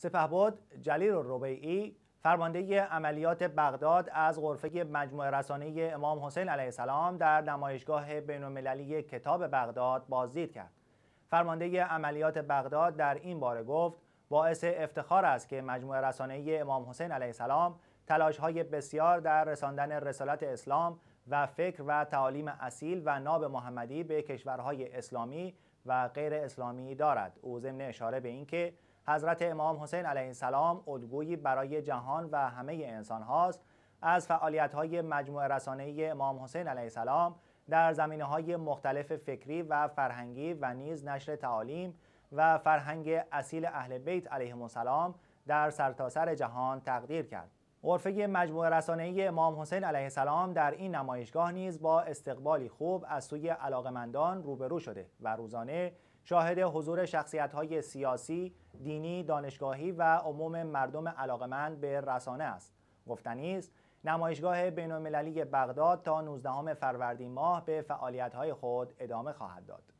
سپهبد جلیل الربیعی فرمانده عملیات بغداد از غرفه مجموعه رسانه امام حسین علیه السلام در نمایشگاه المللی کتاب بغداد بازدید کرد. فرمانده عملیات بغداد در این باره گفت باعث افتخار است که مجموعه رسانه امام حسین علیه السلام تلاش های بسیار در رساندن رسالت اسلام و فکر و تعالیم اصیل و ناب محمدی به کشورهای اسلامی و غیر اسلامی دارد. او ضمن اشاره به اینکه حضرت امام حسین علیه السلام الگویی برای جهان و همه انسان هاست از فعالیت های مجموعه رسانه امام حسین علیه السلام در زمینه های مختلف فکری و فرهنگی و نیز نشر تعالیم و فرهنگ اصیل اهل بیت علیه السلام در سرتاسر جهان تقدیر کرد. عرفه مجموعه ای امام حسین علیه السلام در این نمایشگاه نیز با استقبالی خوب از سوی علاقمندان روبرو شده و روزانه شاهد حضور های سیاسی، دینی، دانشگاهی و عموم مردم علاقمند به رسانه است. گفتنی است نمایشگاه بین‌المللی بغداد تا 19 فروردین ماه به فعالیت‌های خود ادامه خواهد داد.